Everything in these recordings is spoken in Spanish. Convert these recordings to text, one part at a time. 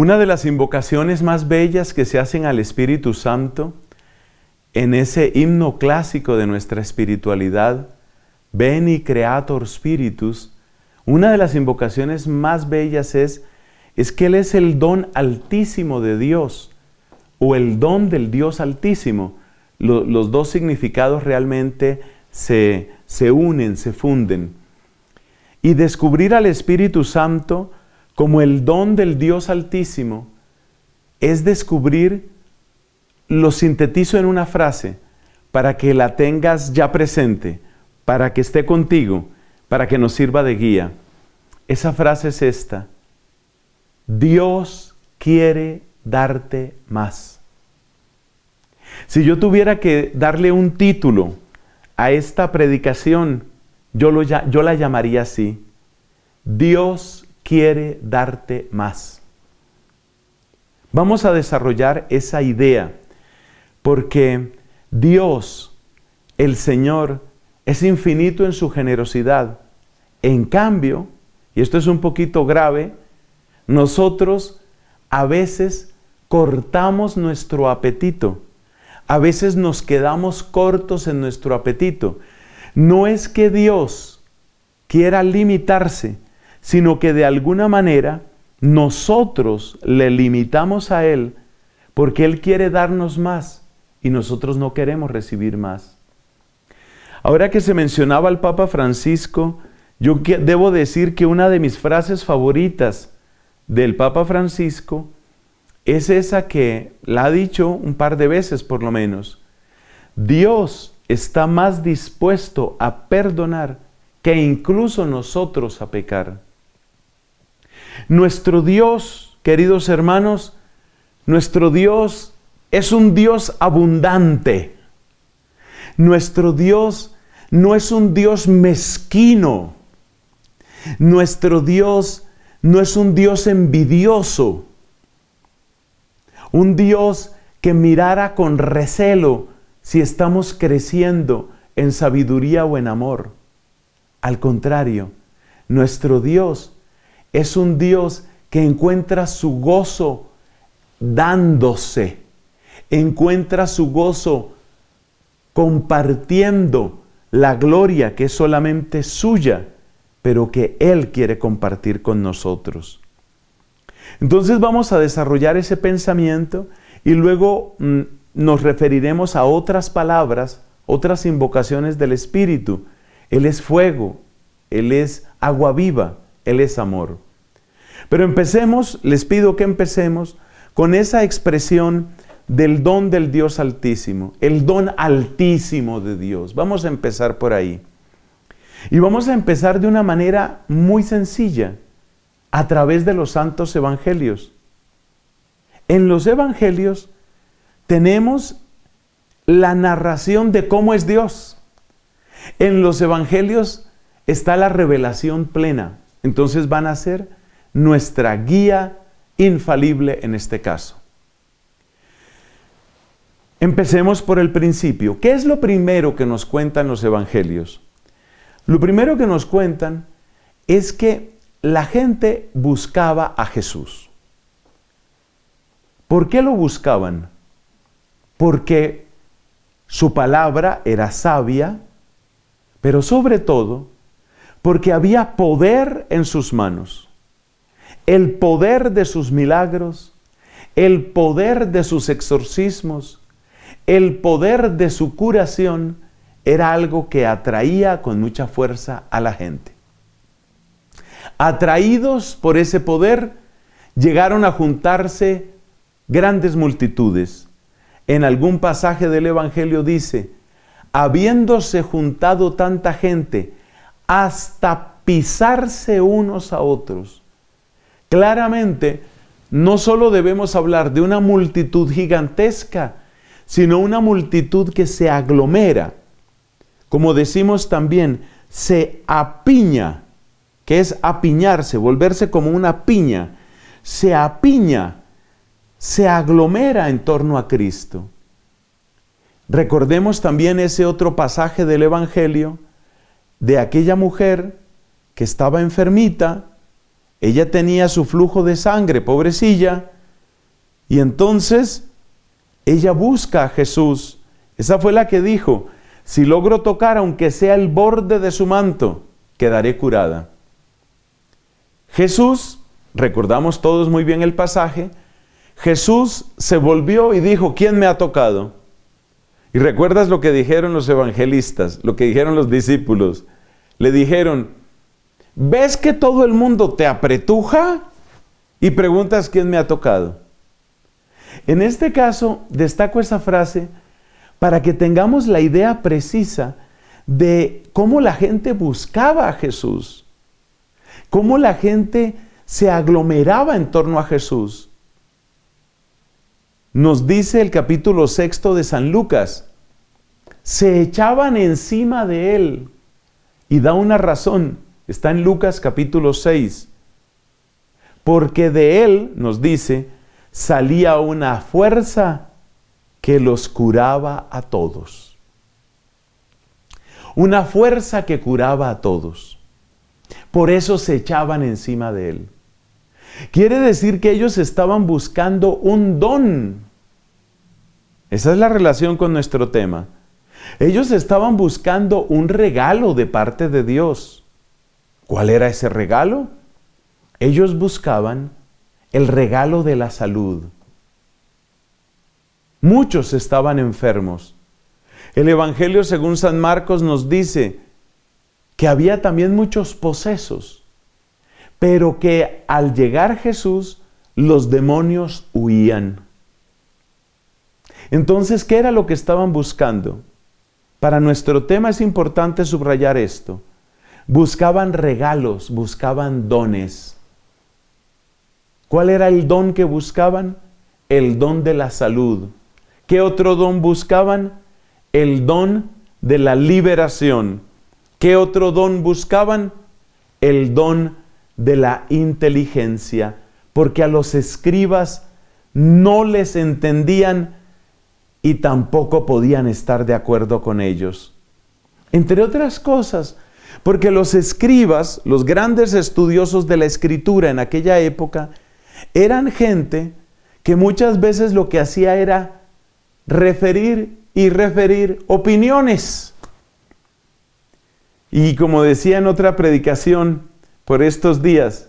Una de las invocaciones más bellas que se hacen al Espíritu Santo en ese himno clásico de nuestra espiritualidad, Veni Creator Spiritus, una de las invocaciones más bellas es, es que Él es el don altísimo de Dios o el don del Dios altísimo. los dos significados realmente se, se unen, se funden. Y descubrir al Espíritu Santo como el don del Dios Altísimo, es descubrir, lo sintetizo en una frase, para que la tengas ya presente, para que esté contigo, para que nos sirva de guía. Esa frase es esta. Dios quiere darte más. Si yo tuviera que darle un título a esta predicación, yo, lo, yo la llamaría así. Dios quiere darte más. Vamos a desarrollar esa idea, porque Dios, el Señor, es infinito en su generosidad. En cambio, y esto es un poquito grave, nosotros a veces cortamos nuestro apetito, a veces nos quedamos cortos en nuestro apetito. No es que Dios quiera limitarse, sino que de alguna manera nosotros le limitamos a Él porque Él quiere darnos más y nosotros no queremos recibir más. Ahora que se mencionaba al Papa Francisco, yo debo decir que una de mis frases favoritas del Papa Francisco es esa que la ha dicho un par de veces por lo menos. Dios está más dispuesto a perdonar que incluso nosotros a pecar. Nuestro Dios, queridos hermanos, nuestro Dios es un Dios abundante. Nuestro Dios no es un Dios mezquino. Nuestro Dios no es un Dios envidioso. Un Dios que mirara con recelo si estamos creciendo en sabiduría o en amor. Al contrario, nuestro Dios es un Dios que encuentra su gozo dándose, encuentra su gozo compartiendo la gloria que es solamente suya, pero que Él quiere compartir con nosotros. Entonces vamos a desarrollar ese pensamiento y luego mm, nos referiremos a otras palabras, otras invocaciones del Espíritu. Él es fuego, Él es agua viva, él es amor. Pero empecemos, les pido que empecemos con esa expresión del don del Dios altísimo, el don altísimo de Dios. Vamos a empezar por ahí. Y vamos a empezar de una manera muy sencilla, a través de los santos evangelios. En los evangelios tenemos la narración de cómo es Dios. En los evangelios está la revelación plena. Entonces van a ser nuestra guía infalible en este caso. Empecemos por el principio. ¿Qué es lo primero que nos cuentan los evangelios? Lo primero que nos cuentan es que la gente buscaba a Jesús. ¿Por qué lo buscaban? Porque su palabra era sabia, pero sobre todo porque había poder en sus manos, el poder de sus milagros, el poder de sus exorcismos, el poder de su curación, era algo que atraía con mucha fuerza a la gente. Atraídos por ese poder, llegaron a juntarse grandes multitudes. En algún pasaje del Evangelio dice, habiéndose juntado tanta gente, hasta pisarse unos a otros. Claramente, no solo debemos hablar de una multitud gigantesca, sino una multitud que se aglomera. Como decimos también, se apiña, que es apiñarse, volverse como una piña. Se apiña, se aglomera en torno a Cristo. Recordemos también ese otro pasaje del Evangelio de aquella mujer que estaba enfermita, ella tenía su flujo de sangre, pobrecilla, y entonces ella busca a Jesús. Esa fue la que dijo, si logro tocar aunque sea el borde de su manto, quedaré curada. Jesús, recordamos todos muy bien el pasaje, Jesús se volvió y dijo, ¿quién me ha tocado? Y recuerdas lo que dijeron los evangelistas, lo que dijeron los discípulos. Le dijeron, ¿ves que todo el mundo te apretuja? Y preguntas, ¿quién me ha tocado? En este caso, destaco esa frase para que tengamos la idea precisa de cómo la gente buscaba a Jesús, cómo la gente se aglomeraba en torno a Jesús nos dice el capítulo sexto de San Lucas, se echaban encima de él y da una razón, está en Lucas capítulo 6, porque de él, nos dice, salía una fuerza que los curaba a todos. Una fuerza que curaba a todos. Por eso se echaban encima de él. Quiere decir que ellos estaban buscando un don. Esa es la relación con nuestro tema. Ellos estaban buscando un regalo de parte de Dios. ¿Cuál era ese regalo? Ellos buscaban el regalo de la salud. Muchos estaban enfermos. El Evangelio según San Marcos nos dice que había también muchos posesos pero que al llegar Jesús los demonios huían. Entonces, ¿qué era lo que estaban buscando? Para nuestro tema es importante subrayar esto. Buscaban regalos, buscaban dones. ¿Cuál era el don que buscaban? El don de la salud. ¿Qué otro don buscaban? El don de la liberación. ¿Qué otro don buscaban? El don de de la inteligencia, porque a los escribas no les entendían y tampoco podían estar de acuerdo con ellos. Entre otras cosas, porque los escribas, los grandes estudiosos de la escritura en aquella época, eran gente que muchas veces lo que hacía era referir y referir opiniones. Y como decía en otra predicación, por estos días.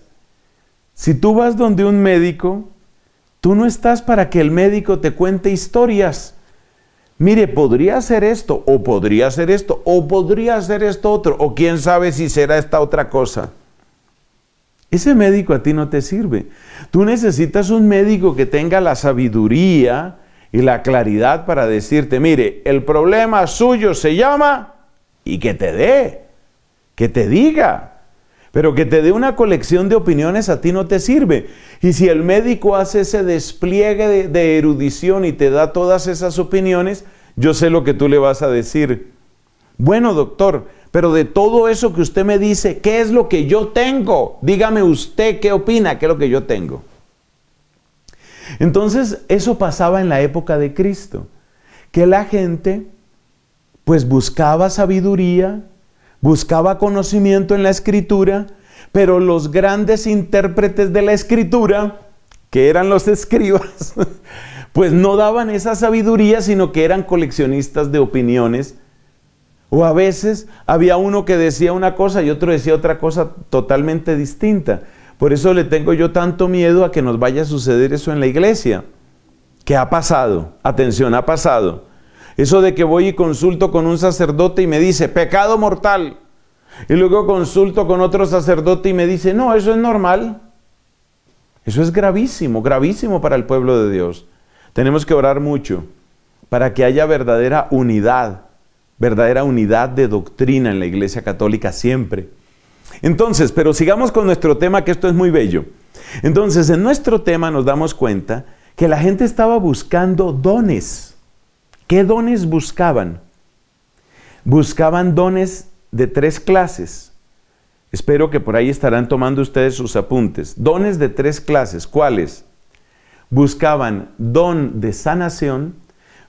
Si tú vas donde un médico, tú no estás para que el médico te cuente historias. Mire, podría ser esto, o podría ser esto, o podría ser esto otro, o quién sabe si será esta otra cosa. Ese médico a ti no te sirve. Tú necesitas un médico que tenga la sabiduría y la claridad para decirte, mire, el problema suyo se llama y que te dé, que te diga. Pero que te dé una colección de opiniones a ti no te sirve. Y si el médico hace ese despliegue de, erudición y te da todas esas opiniones, yo sé lo que tú le vas a decir. Bueno, doctor, pero de todo eso que usted me dice, ¿qué es lo que yo tengo? Dígame usted qué opina, qué es lo que yo tengo. Entonces, eso pasaba en la época de Cristo, que la gente pues buscaba sabiduría, buscaba conocimiento en la escritura, pero los grandes intérpretes de la escritura, que eran los escribas, pues no daban esa sabiduría, sino que eran coleccionistas de opiniones. O a veces había uno que decía una cosa y otro decía otra cosa totalmente distinta. Por eso le tengo yo tanto miedo a que nos vaya a suceder eso en la iglesia. ¿Qué ha pasado? Atención, ha pasado. Eso de que voy y consulto con un sacerdote y me dice, pecado mortal. Y luego consulto con otro sacerdote y me dice, no, eso es normal. Eso es gravísimo, gravísimo para el pueblo de Dios. Tenemos que orar mucho para que haya verdadera unidad, verdadera unidad de doctrina en la Iglesia Católica siempre. Entonces, pero sigamos con nuestro tema, que esto es muy bello. Entonces, en nuestro tema nos damos cuenta que la gente estaba buscando dones. ¿Qué dones buscaban? Buscaban dones de tres clases. Espero que por ahí estarán tomando ustedes sus apuntes. Dones de tres clases. ¿Cuáles? Buscaban don de sanación,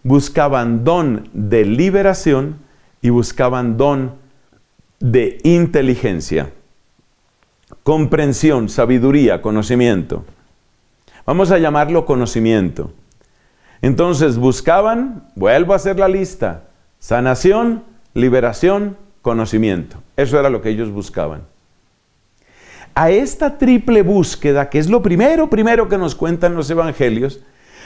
buscaban don de liberación y buscaban don de inteligencia, comprensión, sabiduría, conocimiento. Vamos a llamarlo conocimiento. Entonces buscaban, vuelvo a hacer la lista, sanación, liberación, conocimiento. Eso era lo que ellos buscaban. A esta triple búsqueda, que es lo primero, primero que nos cuentan los evangelios,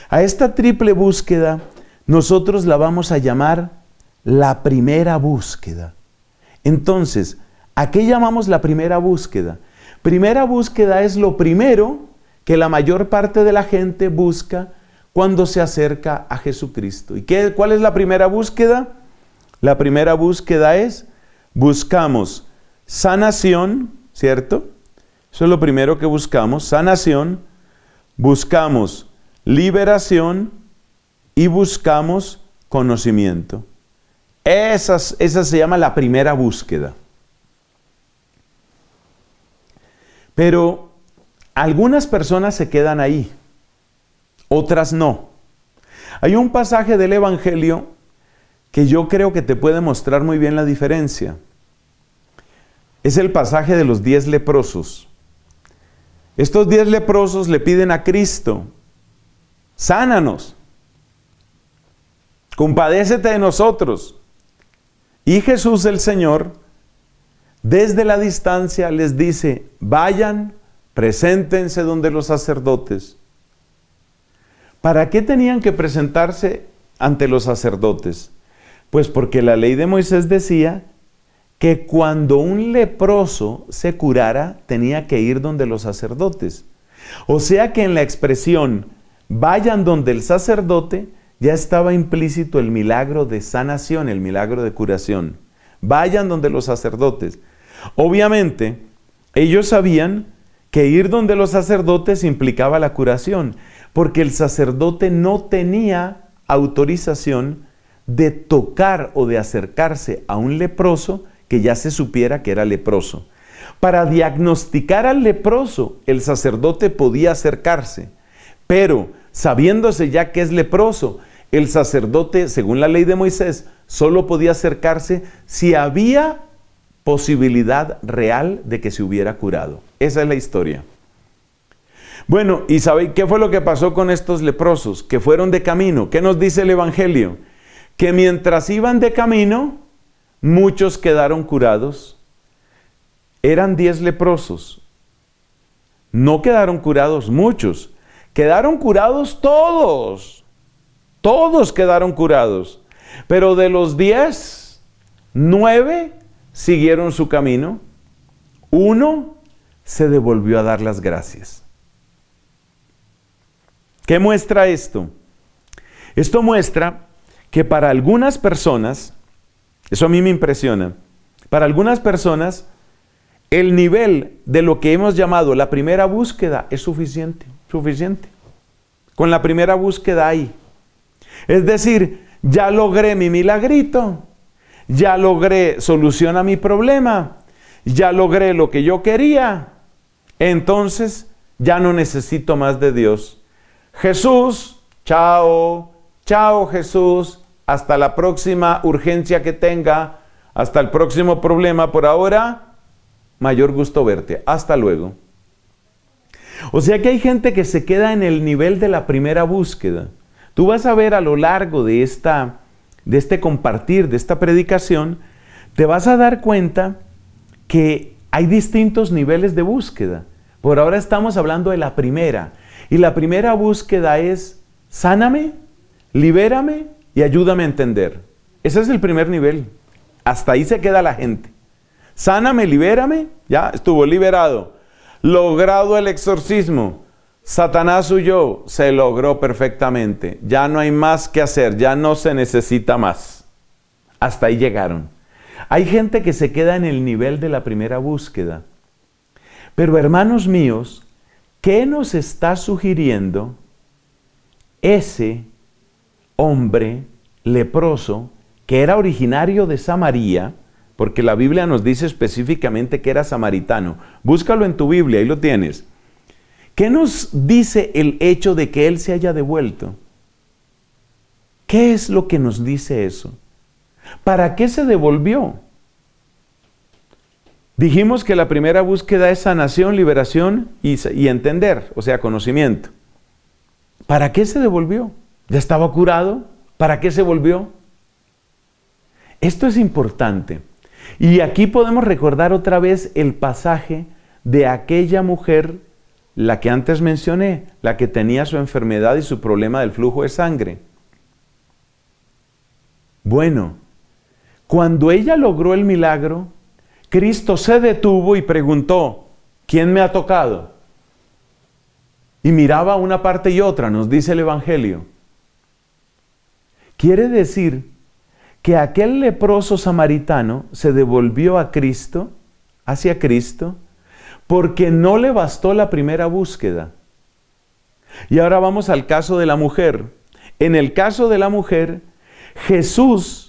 a esta triple búsqueda nosotros la vamos a llamar la primera búsqueda. Entonces, ¿a qué llamamos la primera búsqueda? Primera búsqueda es lo primero que la mayor parte de la gente busca cuando se acerca a Jesucristo. ¿Y qué, cuál es la primera búsqueda? La primera búsqueda es, buscamos sanación, ¿cierto? Eso es lo primero que buscamos, sanación, buscamos liberación y buscamos conocimiento. esa se llama la primera búsqueda. Pero algunas personas se quedan ahí otras no. Hay un pasaje del Evangelio que yo creo que te puede mostrar muy bien la diferencia. Es el pasaje de los diez leprosos. Estos diez leprosos le piden a Cristo, sánanos, compadécete de nosotros. Y Jesús el Señor, desde la distancia, les dice, vayan, preséntense donde los sacerdotes. ¿Para qué tenían que presentarse ante los sacerdotes? Pues porque la ley de Moisés decía que cuando un leproso se curara tenía que ir donde los sacerdotes. O sea que en la expresión vayan donde el sacerdote ya estaba implícito el milagro de sanación, el milagro de curación. Vayan donde los sacerdotes. Obviamente, ellos sabían que ir donde los sacerdotes implicaba la curación porque el sacerdote no tenía autorización de tocar o de acercarse a un leproso que ya se supiera que era leproso. Para diagnosticar al leproso, el sacerdote podía acercarse, pero sabiéndose ya que es leproso, el sacerdote, según la ley de Moisés, solo podía acercarse si había posibilidad real de que se hubiera curado. Esa es la historia. Bueno, ¿y sabéis qué fue lo que pasó con estos leprosos que fueron de camino? ¿Qué nos dice el Evangelio? Que mientras iban de camino, muchos quedaron curados. Eran diez leprosos. No quedaron curados muchos, quedaron curados todos. Todos quedaron curados. Pero de los diez, nueve siguieron su camino. Uno se devolvió a dar las gracias. ¿Qué muestra esto? Esto muestra que para algunas personas, eso a mí me impresiona, para algunas personas el nivel de lo que hemos llamado la primera búsqueda es suficiente, suficiente. Con la primera búsqueda ahí. Es decir, ya logré mi milagrito, ya logré solución a mi problema, ya logré lo que yo quería, entonces ya no necesito más de Dios. Jesús, chao, chao Jesús, hasta la próxima urgencia que tenga, hasta el próximo problema. Por ahora, mayor gusto verte. Hasta luego. O sea que hay gente que se queda en el nivel de la primera búsqueda. Tú vas a ver a lo largo de, de este compartir, de esta predicación, te vas a dar cuenta que hay distintos niveles de búsqueda. Por ahora estamos hablando de la primera, y la primera búsqueda es, sáname, libérame y ayúdame a entender. Ese es el primer nivel. Hasta ahí se queda la gente. Sáname, libérame, ya estuvo liberado. Logrado el exorcismo. Satanás huyó, se logró perfectamente. Ya no hay más que hacer, ya no se necesita más. Hasta ahí llegaron. Hay gente que se queda en el nivel de la primera búsqueda. Pero hermanos míos, ¿Qué nos está sugiriendo ese hombre leproso que era originario de Samaria? Porque la Biblia nos dice específicamente que era samaritano. Búscalo en tu Biblia, ahí lo tienes. ¿Qué nos dice el hecho de que él se haya devuelto? ¿Qué es lo que nos dice eso? ¿Para qué se devolvió? Dijimos que la primera búsqueda es sanación, liberación y, entender, o sea, conocimiento. ¿Para qué se devolvió? ¿Ya estaba curado? ¿Para qué se volvió? Esto es importante. Y aquí podemos recordar otra vez el pasaje de aquella mujer, la que antes mencioné, la que tenía su enfermedad y su problema del flujo de sangre. Bueno, cuando ella logró el milagro, Cristo se detuvo y preguntó, ¿quién me ha tocado? Y miraba una parte y otra, nos dice el Evangelio. Quiere decir que aquel leproso samaritano se devolvió a Cristo, hacia Cristo, porque no le bastó la primera búsqueda. Y ahora vamos al caso de la mujer. En el caso de la mujer, Jesús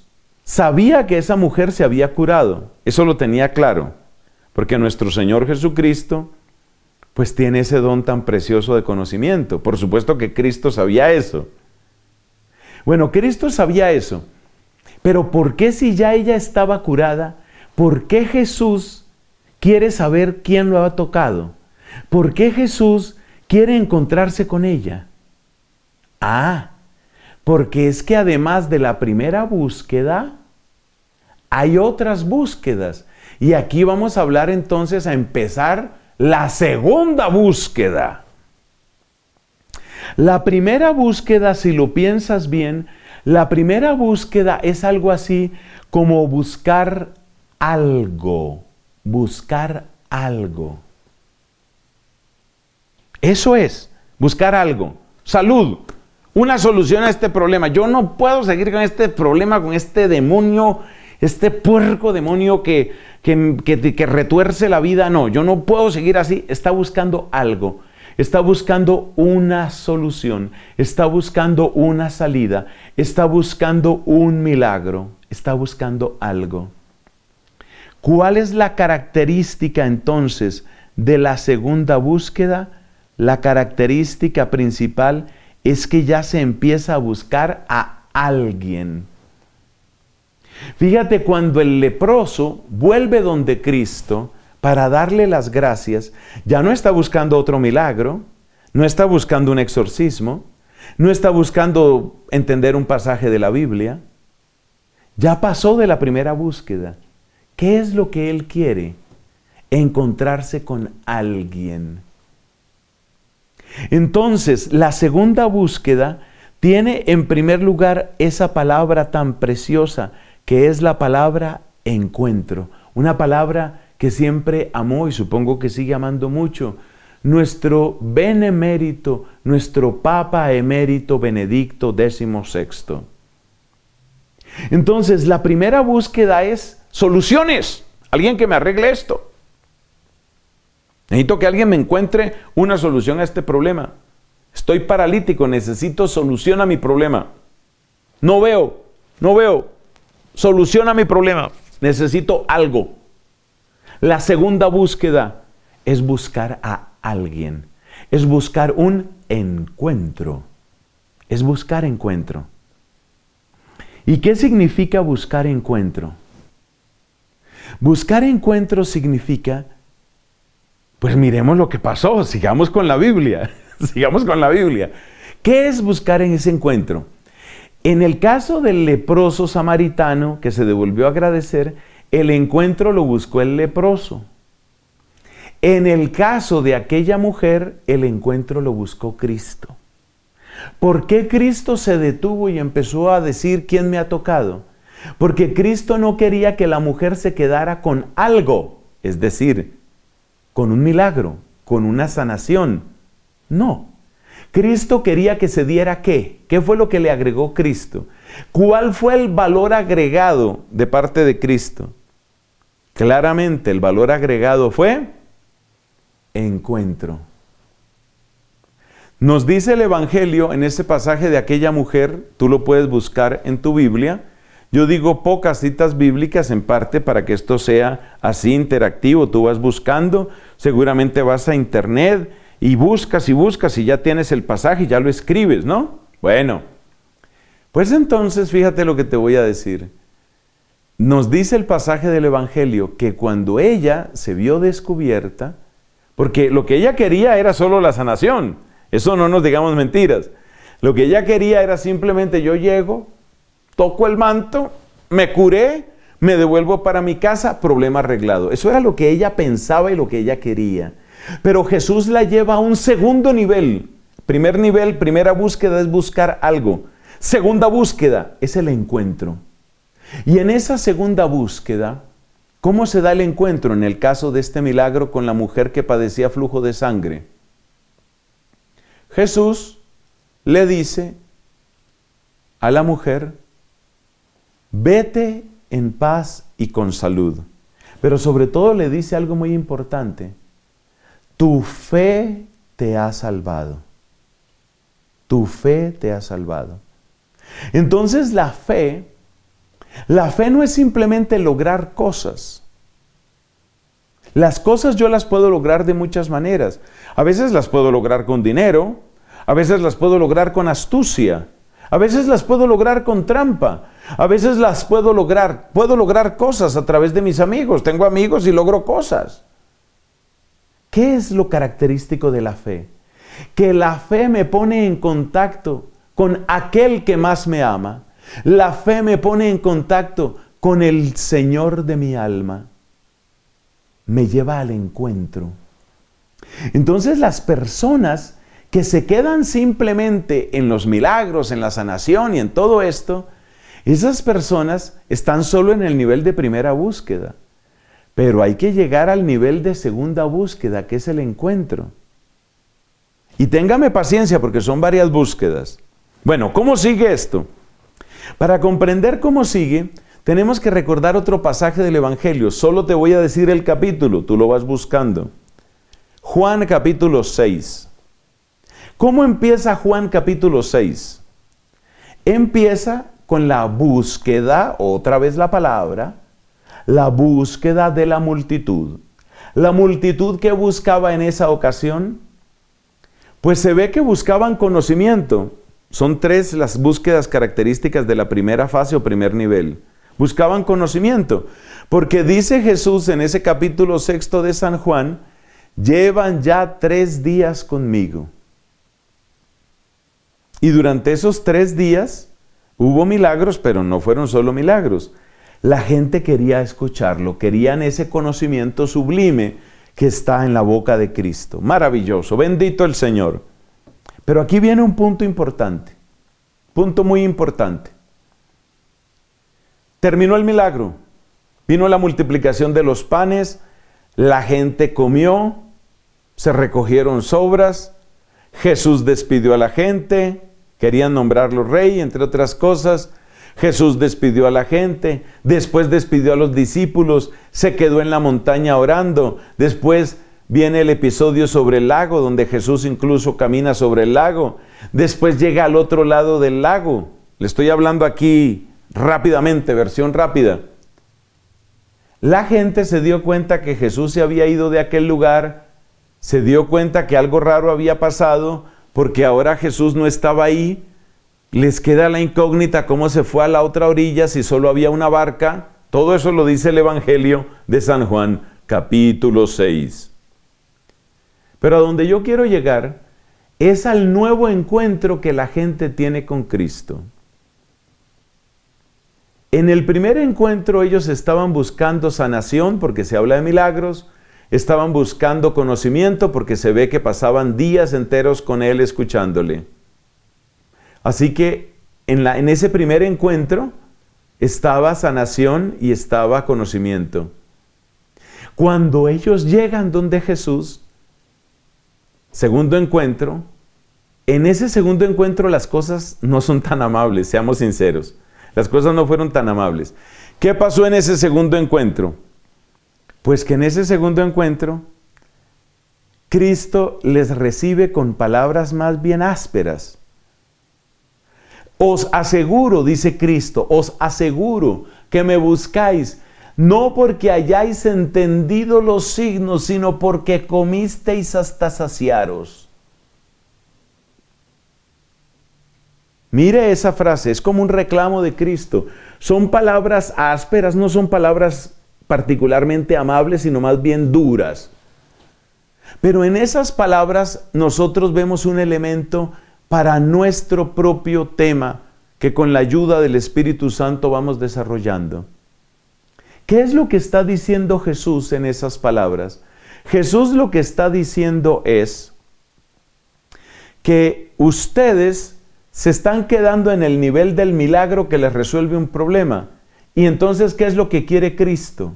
sabía que esa mujer se había curado. Eso lo tenía claro, porque nuestro Señor Jesucristo pues tiene ese don tan precioso de conocimiento. Por supuesto que Cristo sabía eso. Bueno, Cristo sabía eso, pero ¿por qué si ya ella estaba curada? ¿Por qué Jesús quiere saber quién lo ha tocado? ¿Por qué Jesús quiere encontrarse con ella? Ah, porque es que además de la primera búsqueda, hay otras búsquedas. Y aquí vamos a hablar entonces a empezar la segunda búsqueda. La primera búsqueda, si lo piensas bien, la primera búsqueda es algo así como buscar algo, buscar algo. Eso es, buscar algo. Salud, una solución a este problema. Yo no puedo seguir con este problema, con este demonio, este puerco demonio que, que, retuerce la vida. No, yo no puedo seguir así. Está buscando algo está buscando una solución, está buscando una salida, está buscando un milagro, está buscando algo. ¿Cuál es la característica entonces de la segunda búsqueda? La característica principal es que ya se empieza a buscar a alguien. Fíjate cuando el leproso vuelve donde Cristo para darle las gracias, ya no está buscando otro milagro, no está buscando un exorcismo, no está buscando entender un pasaje de la Biblia, ya pasó de la primera búsqueda. ¿Qué es lo que él quiere? Encontrarse con alguien. Entonces, la segunda búsqueda tiene en primer lugar esa palabra tan preciosa que es la palabra encuentro, una palabra que siempre amó y supongo que sigue amando mucho. Nuestro benemérito, nuestro Papa emérito Benedicto XVI. Entonces, la primera búsqueda es soluciones. Alguien que me arregle esto. Necesito que alguien me encuentre una solución a este problema. Estoy paralítico, necesito solución a mi problema. No veo, no veo. Solución a mi problema. Necesito algo. La segunda búsqueda es buscar a alguien. Es buscar un encuentro. Es buscar encuentro. ¿Y qué significa buscar encuentro? Buscar encuentro significa pues miremos lo que pasó, sigamos con la Biblia, sigamos con la Biblia. ¿Qué es buscar en ese encuentro? En el caso del leproso samaritano que se devolvió a agradecer, el encuentro lo buscó el leproso. En el caso de aquella mujer, el encuentro lo buscó Cristo. ¿Por qué Cristo se detuvo y empezó a decir quién me ha tocado? Porque Cristo no quería que la mujer se quedara con algo, es decir, con un milagro, con una sanación. No. Cristo quería que se diera qué? ¿Qué fue lo que le agregó Cristo? ¿Cuál fue el valor agregado de parte de Cristo? Claramente el valor agregado fue encuentro. Nos dice el Evangelio en ese pasaje de aquella mujer, tú lo puedes buscar en tu Biblia, yo digo pocas citas bíblicas en parte para que esto sea así interactivo. Tú vas buscando, seguramente vas a internet y buscas y buscas y ya tienes el pasaje y ya lo escribes, ¿no? Bueno, pues entonces fíjate lo que te voy a decir. Nos dice el pasaje del Evangelio que cuando ella se vio descubierta, porque lo que ella quería era solo la sanación, eso no nos digamos mentiras, lo que ella quería era simplemente yo llego, toco el manto, me curé, me devuelvo para mi casa, problema arreglado. Eso era lo que ella pensaba y lo que ella quería. Pero Jesús la lleva a un segundo nivel. Primer nivel, primera búsqueda es buscar algo. Segunda búsqueda es el encuentro. Y en esa segunda búsqueda, ¿cómo se da el encuentro en el caso de este milagro con la mujer que padecía flujo de sangre? Jesús le dice a la mujer, vete en paz y con salud. Pero sobre todo le dice algo muy importante, tu fe te ha salvado. Tu fe te ha salvado. Entonces la fe, la fe no es simplemente lograr cosas. Las cosas yo las puedo lograr de muchas maneras. A veces las puedo lograr con dinero, a veces las puedo lograr con astucia, a veces las puedo lograr con trampa, a veces las puedo lograr. Puedo lograr cosas a través de mis amigos. Tengo amigos y logro cosas. ¿Qué es lo característico de la fe? Que la fe me pone en contacto con aquel que más me ama. La fe me pone en contacto con el Señor de mi alma. Me lleva al encuentro. Entonces las personas que se quedan simplemente en los milagros, en la sanación y en todo esto, esas personas están solo en el nivel de primera búsqueda, pero hay que llegar al nivel de segunda búsqueda, que es el encuentro. Y téngame paciencia porque son varias búsquedas. Bueno, ¿cómo sigue esto? Para comprender cómo sigue, tenemos que recordar otro pasaje del Evangelio. Solo te voy a decir el capítulo, tú lo vas buscando. Juan capítulo 6. ¿Cómo empieza Juan capítulo 6? Empieza con la búsqueda, otra vez la palabra, la búsqueda de la multitud. La multitud que buscaba en esa ocasión, pues se ve que buscaban conocimiento. Son tres las búsquedas características de la primera fase o primer nivel. Buscaban conocimiento, porque dice Jesús en ese capítulo sexto de San Juan, llevan ya tres días conmigo. Y durante esos tres días, Hubo milagros, pero no fueron solo milagros. La gente quería escucharlo, querían ese conocimiento sublime que está en la boca de Cristo. Maravilloso, bendito el Señor. Pero aquí viene un punto importante, punto muy importante. Terminó el milagro, vino la multiplicación de los panes, la gente comió, se recogieron sobras, Jesús despidió a la gente, Querían nombrarlo rey, entre otras cosas. Jesús despidió a la gente, después despidió a los discípulos, se quedó en la montaña orando, después viene el episodio sobre el lago, donde Jesús incluso camina sobre el lago, después llega al otro lado del lago. Le estoy hablando aquí rápidamente, versión rápida. La gente se dio cuenta que Jesús se había ido de aquel lugar, se dio cuenta que algo raro había pasado, porque ahora Jesús no estaba ahí, les queda la incógnita cómo se fue a la otra orilla si solo había una barca. Todo eso lo dice el Evangelio de San Juan, capítulo 6. Pero a donde yo quiero llegar es al nuevo encuentro que la gente tiene con Cristo. En el primer encuentro ellos estaban buscando sanación porque se habla de milagros, Estaban buscando conocimiento porque se ve que pasaban días enteros con él escuchándole. Así que en, ese primer encuentro estaba sanación y estaba conocimiento. Cuando ellos llegan donde Jesús, segundo encuentro, en ese segundo encuentro las cosas no son tan amables, seamos sinceros. Las cosas no fueron tan amables. ¿Qué pasó en ese segundo encuentro? Pues que en ese segundo encuentro, Cristo les recibe con palabras más bien ásperas. Os aseguro, dice Cristo, os aseguro que me buscáis, no porque hayáis entendido los signos, sino porque comisteis hasta saciaros. Mire esa frase, es como un reclamo de Cristo. Son palabras ásperas, no son palabras particularmente amables, sino más bien duras. Pero en esas palabras nosotros vemos un elemento para nuestro propio tema que con la ayuda del Espíritu Santo vamos desarrollando. ¿Qué es lo que está diciendo Jesús en esas palabras? Jesús lo que está diciendo es que ustedes se están quedando en el nivel del milagro que les resuelve un problema y entonces, ¿qué es lo que quiere Cristo?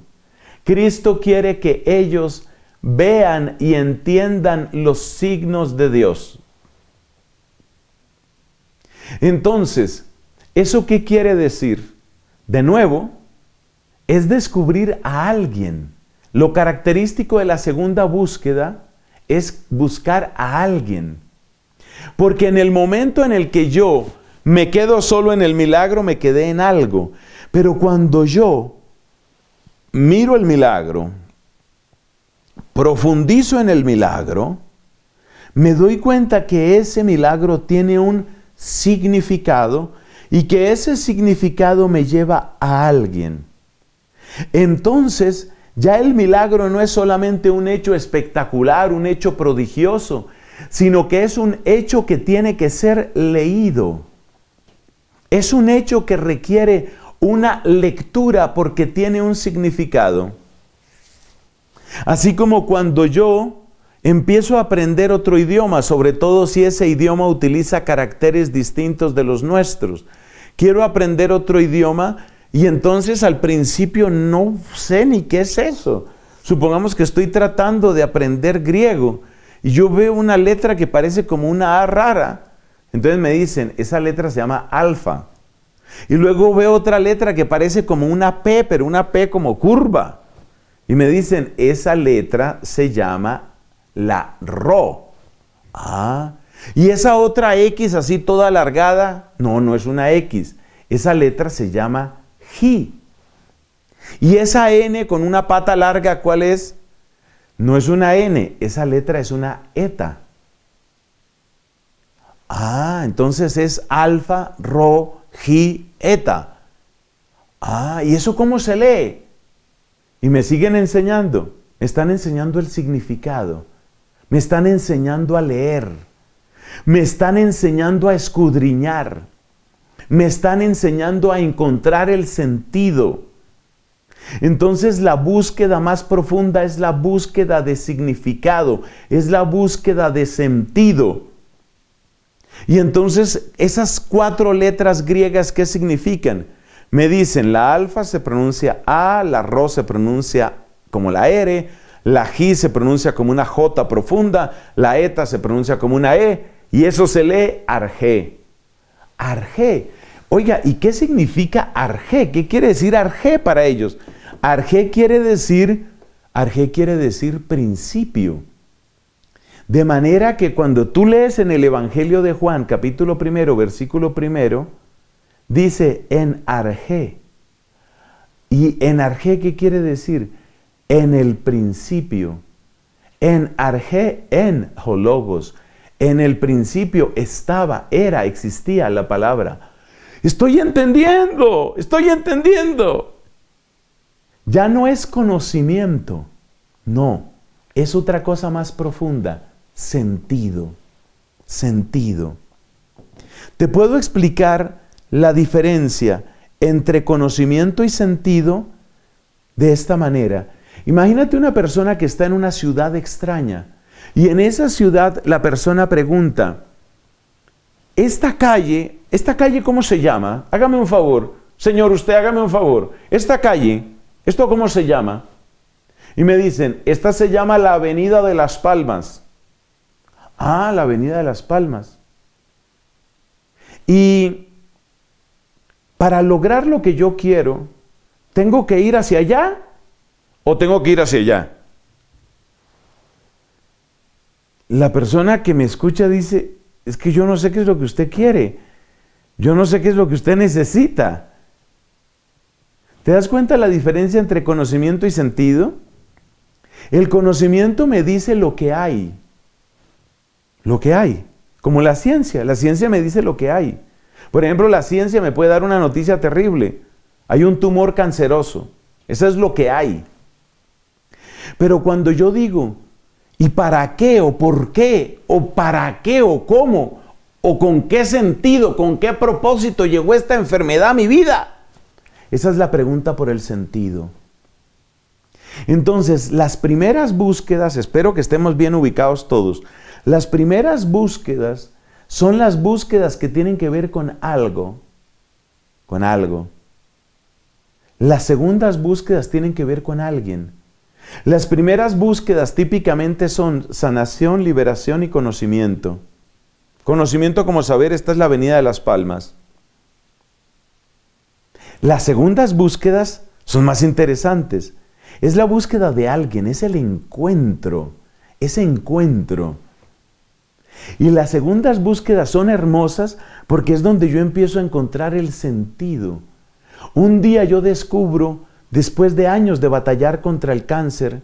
Cristo quiere que ellos vean y entiendan los signos de Dios. Entonces, ¿eso qué quiere decir? De nuevo, es descubrir a alguien. Lo característico de la segunda búsqueda es buscar a alguien. Porque en el momento en el que yo me quedo solo en el milagro, me quedé en algo. Pero cuando yo miro el milagro, profundizo en el milagro, me doy cuenta que ese milagro tiene un significado y que ese significado me lleva a alguien. Entonces, ya el milagro no es solamente un hecho espectacular, un hecho prodigioso, sino que es un hecho que tiene que ser leído. Es un hecho que requiere una lectura porque tiene un significado. Así como cuando yo empiezo a aprender otro idioma, sobre todo si ese idioma utiliza caracteres distintos de los nuestros. Quiero aprender otro idioma y entonces al principio no sé ni qué es eso. Supongamos que estoy tratando de aprender griego y yo veo una letra que parece como una A rara. Entonces me dicen, esa letra se llama alfa. Y luego veo otra letra que parece como una P, pero una P como curva. Y me dicen, esa letra se llama la RO. Ah, y esa otra X así toda alargada, no, no es una X. Esa letra se llama G. Y esa N con una pata larga, ¿cuál es? No es una N, esa letra es una eta. Ah, entonces es alfa, ro, eta. Ah, ¿y eso cómo se lee? Y me siguen enseñando. Me están enseñando el significado. Me están enseñando a leer. Me están enseñando a escudriñar. Me están enseñando a encontrar el sentido. Entonces la búsqueda más profunda es la búsqueda de significado, es la búsqueda de sentido. Y entonces, esas cuatro letras griegas, ¿qué significan? Me dicen, la alfa se pronuncia A, la ro se pronuncia como la R, la G se pronuncia como una J profunda, la eta se pronuncia como una E, y eso se lee arge. Arge. Oiga, ¿y qué significa arge? ¿Qué quiere decir arge para ellos? Arge quiere decir, arge quiere decir principio. De manera que cuando tú lees en el Evangelio de Juan, capítulo primero, versículo primero, dice en Arjé. ¿Y en Arjé qué quiere decir? En el principio. En Arjé, en Hologos. En el principio estaba, era, existía la palabra. Estoy entendiendo, estoy entendiendo. Ya no es conocimiento, no, es otra cosa más profunda sentido, sentido. Te puedo explicar la diferencia entre conocimiento y sentido de esta manera. Imagínate una persona que está en una ciudad extraña y en esa ciudad la persona pregunta, esta calle, esta calle cómo se llama? Hágame un favor, señor, usted hágame un favor, esta calle, ¿esto cómo se llama? Y me dicen, esta se llama la Avenida de las Palmas. Ah, la Avenida de las Palmas. Y para lograr lo que yo quiero, ¿tengo que ir hacia allá o tengo que ir hacia allá? La persona que me escucha dice, es que yo no sé qué es lo que usted quiere, yo no sé qué es lo que usted necesita. ¿Te das cuenta la diferencia entre conocimiento y sentido? El conocimiento me dice lo que hay lo que hay. Como la ciencia. La ciencia me dice lo que hay. Por ejemplo, la ciencia me puede dar una noticia terrible. Hay un tumor canceroso. Eso es lo que hay. Pero cuando yo digo, ¿y para qué o por qué o para qué o cómo o con qué sentido, con qué propósito llegó esta enfermedad a mi vida? Esa es la pregunta por el sentido. Entonces, las primeras búsquedas, espero que estemos bien ubicados todos, las primeras búsquedas son las búsquedas que tienen que ver con algo, con algo. Las segundas búsquedas tienen que ver con alguien. Las primeras búsquedas típicamente son sanación, liberación y conocimiento. Conocimiento como saber, esta es la Avenida de las Palmas. Las segundas búsquedas son más interesantes. Es la búsqueda de alguien, es el encuentro, ese encuentro. Y las segundas búsquedas son hermosas porque es donde yo empiezo a encontrar el sentido. Un día yo descubro, después de años de batallar contra el cáncer,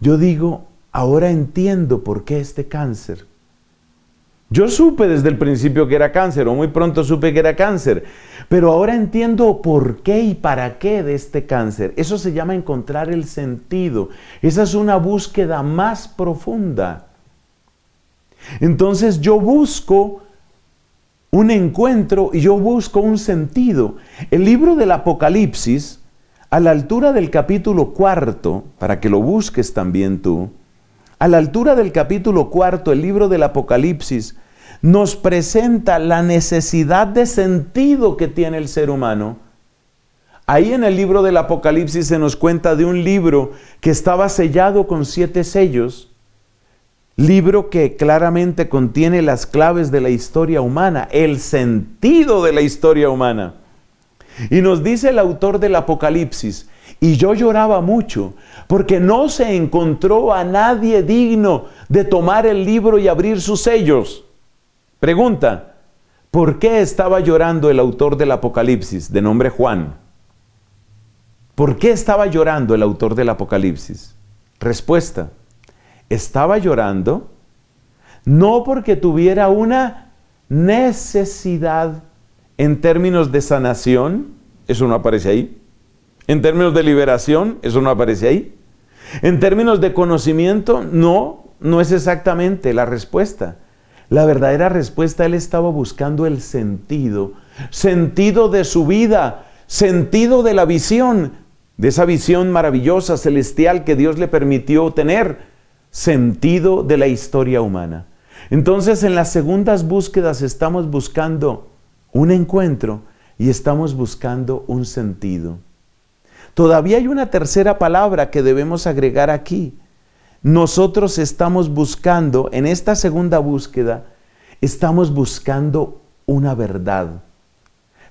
yo digo, ahora entiendo por qué este cáncer. Yo supe desde el principio que era cáncer, o muy pronto supe que era cáncer, pero ahora entiendo por qué y para qué de este cáncer. Eso se llama encontrar el sentido. Esa es una búsqueda más profunda. Entonces yo busco un encuentro y yo busco un sentido. El libro del Apocalipsis, a la altura del capítulo cuarto, para que lo busques también tú, a la altura del capítulo cuarto, el libro del Apocalipsis, nos presenta la necesidad de sentido que tiene el ser humano. Ahí en el libro del Apocalipsis se nos cuenta de un libro que estaba sellado con siete sellos libro que claramente contiene las claves de la historia humana, el sentido de la historia humana. Y nos dice el autor del Apocalipsis, y yo lloraba mucho, porque no se encontró a nadie digno de tomar el libro y abrir sus sellos. Pregunta, ¿por qué estaba llorando el autor del Apocalipsis, de nombre Juan? ¿Por qué estaba llorando el autor del Apocalipsis? Respuesta, estaba llorando no porque tuviera una necesidad en términos de sanación, eso no aparece ahí. En términos de liberación, eso no aparece ahí. En términos de conocimiento, no, no es exactamente la respuesta. La verdadera respuesta, él estaba buscando el sentido, sentido de su vida, sentido de la visión, de esa visión maravillosa, celestial que Dios le permitió tener sentido de la historia humana. Entonces en las segundas búsquedas estamos buscando un encuentro y estamos buscando un sentido. Todavía hay una tercera palabra que debemos agregar aquí. Nosotros estamos buscando, en esta segunda búsqueda, estamos buscando una verdad.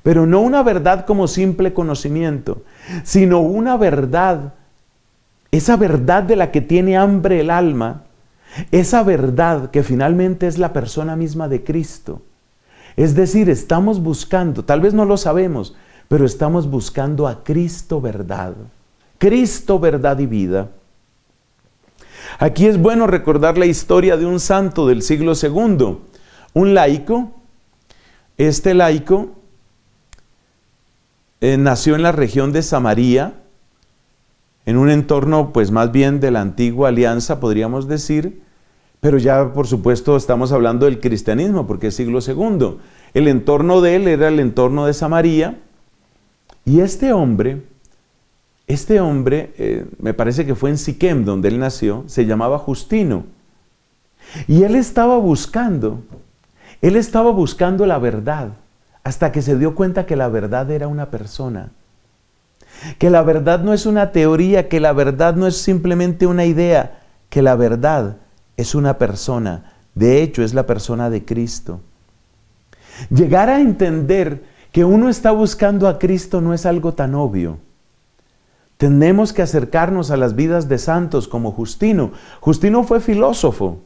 Pero no una verdad como simple conocimiento, sino una verdad esa verdad de la que tiene hambre el alma, esa verdad que finalmente es la persona misma de Cristo. Es decir, estamos buscando, tal vez no lo sabemos, pero estamos buscando a Cristo verdad. Cristo verdad y vida. Aquí es bueno recordar la historia de un santo del siglo II, un laico. Este laico eh, nació en la región de Samaria, en un entorno pues más bien de la antigua alianza, podríamos decir, pero ya por supuesto estamos hablando del cristianismo, porque es siglo II. El entorno de él era el entorno de Samaría y este hombre, este hombre, eh, me parece que fue en Siquem donde él nació, se llamaba Justino, y él estaba buscando, él estaba buscando la verdad, hasta que se dio cuenta que la verdad era una persona, que la verdad no es una teoría, que la verdad no es simplemente una idea, que la verdad es una persona, de hecho es la persona de Cristo. Llegar a entender que uno está buscando a Cristo no es algo tan obvio. Tenemos que acercarnos a las vidas de santos como Justino. Justino fue filósofo.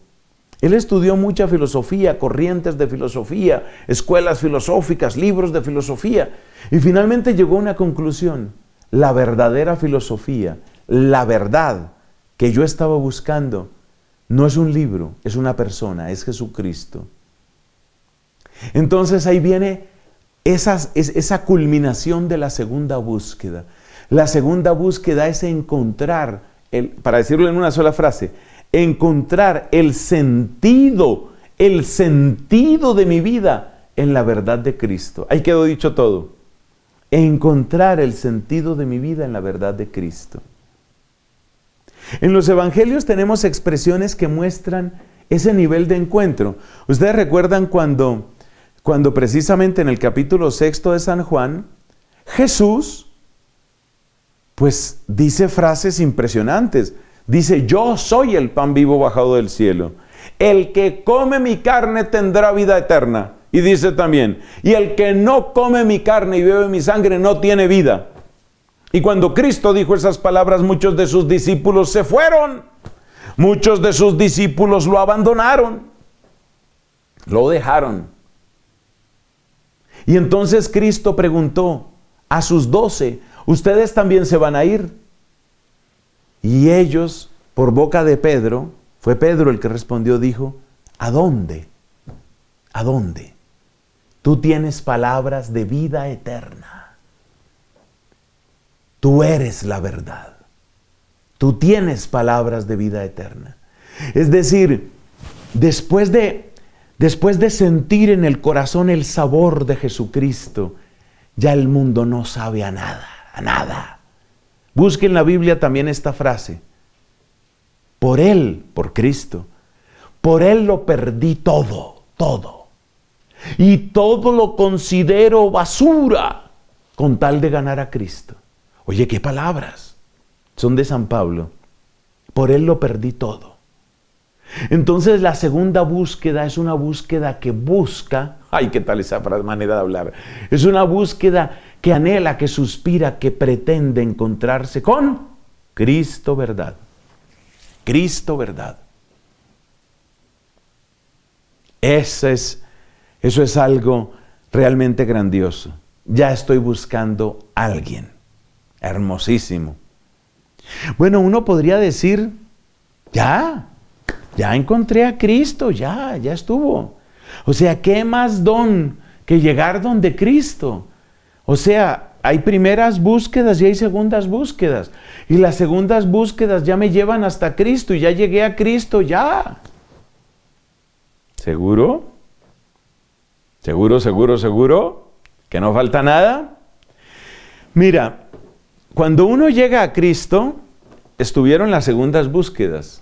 Él estudió mucha filosofía, corrientes de filosofía, escuelas filosóficas, libros de filosofía, y finalmente llegó a una conclusión la verdadera filosofía, la verdad que yo estaba buscando, no es un libro, es una persona, es Jesucristo. Entonces ahí viene esa culminación de la segunda búsqueda. La segunda búsqueda es encontrar, para decirlo en una sola frase, encontrar el sentido, el sentido de mi vida en la verdad de Cristo. Ahí quedó dicho todo encontrar el sentido de mi vida en la verdad de Cristo. En los evangelios tenemos expresiones que muestran ese nivel de encuentro. Ustedes recuerdan cuando, cuando precisamente en el capítulo sexto de San Juan, Jesús, pues dice frases impresionantes. Dice, yo soy el pan vivo bajado del cielo. El que come mi carne tendrá vida eterna. Y dice también, y el que no come mi carne y bebe mi sangre no tiene vida. Y cuando Cristo dijo esas palabras, muchos de sus discípulos se fueron. Muchos de sus discípulos lo abandonaron. Lo dejaron. Y entonces Cristo preguntó a sus doce, ¿ustedes también se van a ir? Y ellos, por boca de Pedro, fue Pedro el que respondió, dijo, ¿a dónde? ¿A dónde? Tú tienes palabras de vida eterna. Tú eres la verdad. Tú tienes palabras de vida eterna. Es decir, después de, después de sentir en el corazón el sabor de Jesucristo, ya el mundo no sabe a nada, a nada. Busque en la Biblia también esta frase. Por Él, por Cristo, por Él lo perdí todo, todo y todo lo considero basura con tal de ganar a Cristo. Oye, qué palabras. Son de San Pablo. Por él lo perdí todo. Entonces la segunda búsqueda es una búsqueda que busca, ay, qué tal esa manera de hablar, es una búsqueda que anhela, que suspira, que pretende encontrarse con Cristo verdad. Cristo verdad. Esa es eso es algo realmente grandioso. Ya estoy buscando a alguien. Hermosísimo. Bueno, uno podría decir, ya, ya encontré a Cristo, ya, ya estuvo. O sea, ¿qué más don que llegar donde Cristo? O sea, hay primeras búsquedas y hay segundas búsquedas. Y las segundas búsquedas ya me llevan hasta Cristo y ya llegué a Cristo, ya. ¿Seguro? Seguro, seguro, seguro, que no falta nada. Mira, cuando uno llega a Cristo, estuvieron las segundas búsquedas,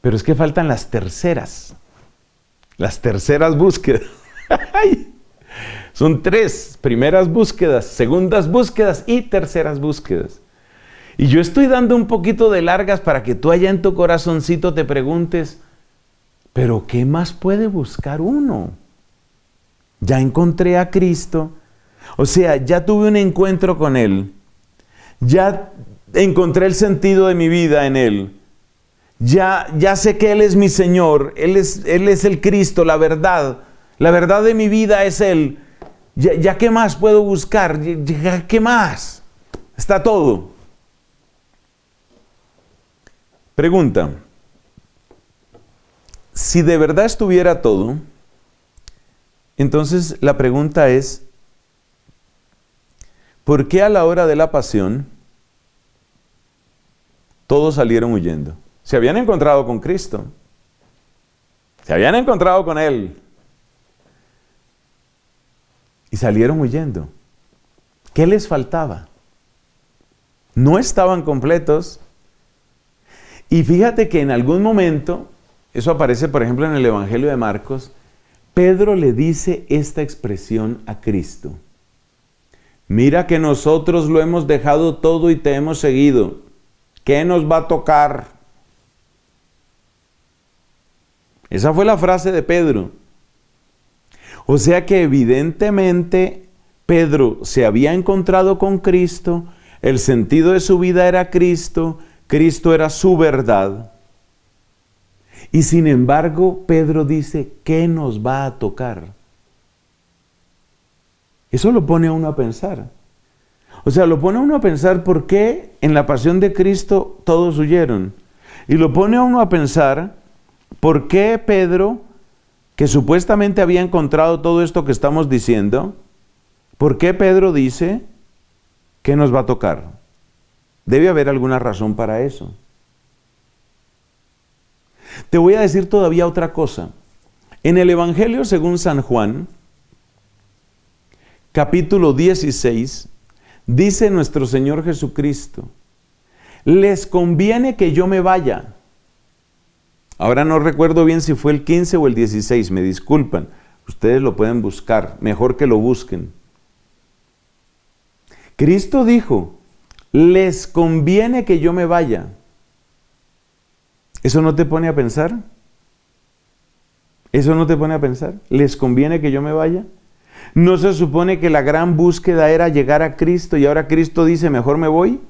pero es que faltan las terceras. Las terceras búsquedas. Son tres, primeras búsquedas, segundas búsquedas y terceras búsquedas. Y yo estoy dando un poquito de largas para que tú allá en tu corazoncito te preguntes, pero ¿qué más puede buscar uno? ya encontré a Cristo. O sea, ya tuve un encuentro con Él. Ya encontré el sentido de mi vida en Él. Ya, ya sé que Él es mi Señor. Él es, Él es el Cristo, la verdad. La verdad de mi vida es Él. Ya, qué más puedo buscar. qué más. Está todo. Pregunta. Si de verdad estuviera todo, entonces la pregunta es, ¿por qué a la hora de la pasión todos salieron huyendo? Se habían encontrado con Cristo. Se habían encontrado con Él. Y salieron huyendo. ¿Qué les faltaba? No estaban completos. Y fíjate que en algún momento, eso aparece por ejemplo en el Evangelio de Marcos, Pedro le dice esta expresión a Cristo. Mira que nosotros lo hemos dejado todo y te hemos seguido. ¿Qué nos va a tocar? Esa fue la frase de Pedro. O sea que evidentemente Pedro se había encontrado con Cristo, el sentido de su vida era Cristo, Cristo era su verdad. Y sin embargo, Pedro dice, ¿qué nos va a tocar? Eso lo pone a uno a pensar. O sea, lo pone a uno a pensar por qué en la pasión de Cristo todos huyeron. Y lo pone a uno a pensar por qué Pedro, que supuestamente había encontrado todo esto que estamos diciendo, por qué Pedro dice que nos va a tocar. Debe haber alguna razón para eso. Te voy a decir todavía otra cosa. En el Evangelio según San Juan, capítulo 16, dice nuestro Señor Jesucristo, les conviene que yo me vaya. Ahora no recuerdo bien si fue el 15 o el 16, me disculpan. Ustedes lo pueden buscar, mejor que lo busquen. Cristo dijo, les conviene que yo me vaya. ¿Eso no te pone a pensar? ¿Eso no te pone a pensar? ¿Les conviene que yo me vaya? ¿No se supone que la gran búsqueda era llegar a Cristo y ahora Cristo dice, mejor me voy?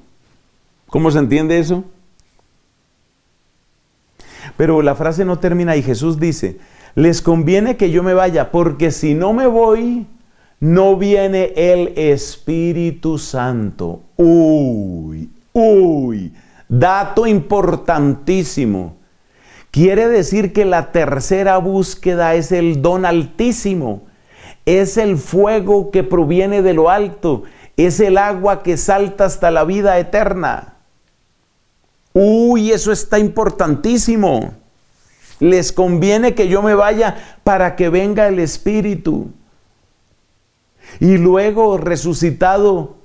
¿Cómo se entiende eso? Pero la frase no termina y Jesús dice, les conviene que yo me vaya, porque si no me voy, no viene el Espíritu Santo. Uy, uy. Dato importantísimo. Quiere decir que la tercera búsqueda es el don altísimo. Es el fuego que proviene de lo alto. Es el agua que salta hasta la vida eterna. Uy, eso está importantísimo. Les conviene que yo me vaya para que venga el Espíritu. Y luego resucitado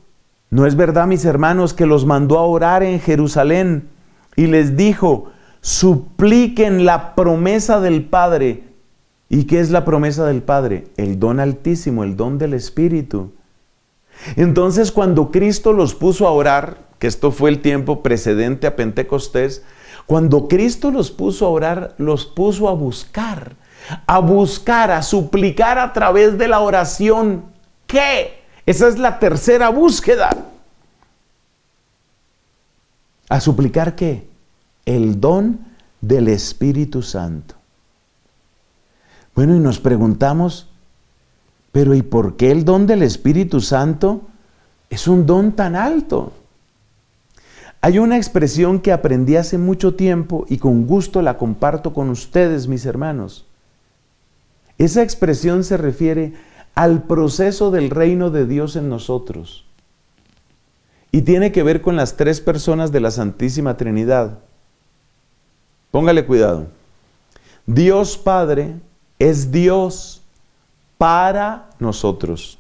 ¿No es verdad, mis hermanos, que los mandó a orar en Jerusalén y les dijo, supliquen la promesa del Padre? ¿Y qué es la promesa del Padre? El don altísimo, el don del Espíritu. Entonces cuando Cristo los puso a orar, que esto fue el tiempo precedente a Pentecostés, cuando Cristo los puso a orar, los puso a buscar, a buscar, a suplicar a través de la oración. ¿Qué? Esa es la tercera búsqueda. A suplicar qué? El don del Espíritu Santo. Bueno, y nos preguntamos, pero ¿y por qué el don del Espíritu Santo es un don tan alto? Hay una expresión que aprendí hace mucho tiempo y con gusto la comparto con ustedes, mis hermanos. Esa expresión se refiere al proceso del reino de Dios en nosotros. Y tiene que ver con las tres personas de la Santísima Trinidad. Póngale cuidado. Dios Padre es Dios para nosotros.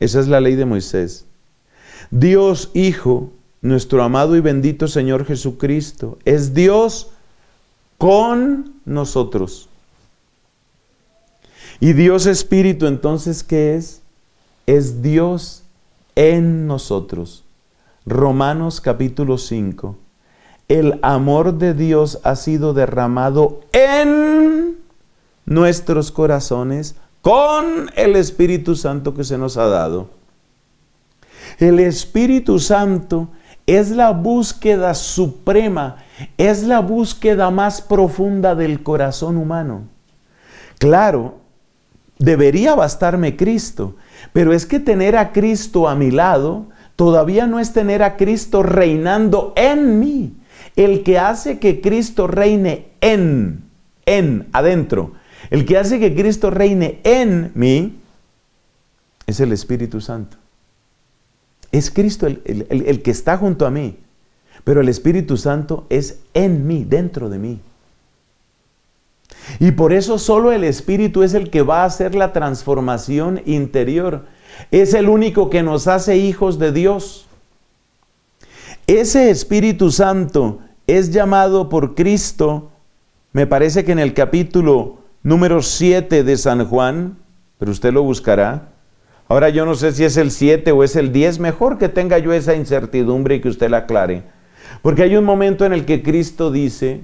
Esa es la ley de Moisés. Dios Hijo, nuestro amado y bendito Señor Jesucristo, es Dios con nosotros. Y Dios Espíritu, entonces, ¿qué es? Es Dios en nosotros. Romanos capítulo 5. El amor de Dios ha sido derramado en nuestros corazones con el Espíritu Santo que se nos ha dado. El Espíritu Santo es la búsqueda suprema, es la búsqueda más profunda del corazón humano. Claro, debería bastarme Cristo. Pero es que tener a Cristo a mi lado todavía no es tener a Cristo reinando en mí. El que hace que Cristo reine en, en, adentro. El que hace que Cristo reine en mí es el Espíritu Santo. Es Cristo el, que está junto a mí, pero el Espíritu Santo es en mí, dentro de mí. Y por eso solo el Espíritu es el que va a hacer la transformación interior. Es el único que nos hace hijos de Dios. Ese Espíritu Santo es llamado por Cristo, me parece que en el capítulo número 7 de San Juan, pero usted lo buscará. Ahora yo no sé si es el 7 o es el 10, mejor que tenga yo esa incertidumbre y que usted la aclare. Porque hay un momento en el que Cristo dice,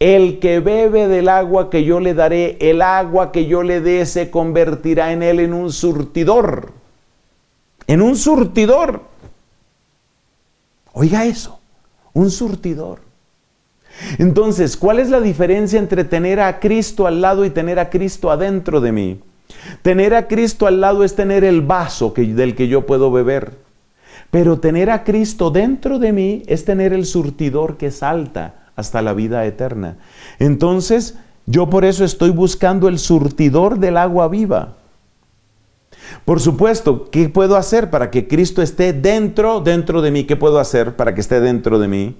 el que bebe del agua que yo le daré, el agua que yo le dé se convertirá en él en un surtidor. En un surtidor. Oiga eso, un surtidor. Entonces, ¿cuál es la diferencia entre tener a Cristo al lado y tener a Cristo adentro de mí? Tener a Cristo al lado es tener el vaso del que yo puedo beber. Pero tener a Cristo dentro de mí es tener el surtidor que salta, hasta la vida eterna. Entonces, yo por eso estoy buscando el surtidor del agua viva. Por supuesto, ¿qué puedo hacer para que Cristo esté dentro, dentro de mí? ¿Qué puedo hacer para que esté dentro de mí?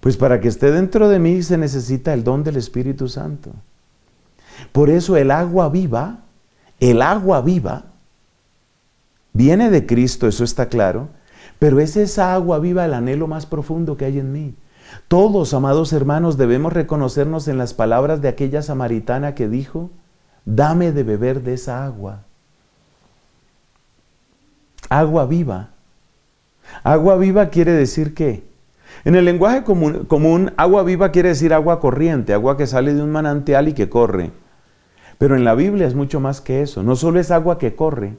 Pues para que esté dentro de mí se necesita el don del Espíritu Santo. Por eso el agua viva, el agua viva, viene de Cristo, eso está claro, pero es esa agua viva el anhelo más profundo que hay en mí. Todos, amados hermanos, debemos reconocernos en las palabras de aquella samaritana que dijo, dame de beber de esa agua. Agua viva. Agua viva quiere decir qué? En el lenguaje común, agua viva quiere decir agua corriente, agua que sale de un manantial y que corre. Pero en la Biblia es mucho más que eso. No solo es agua que corre,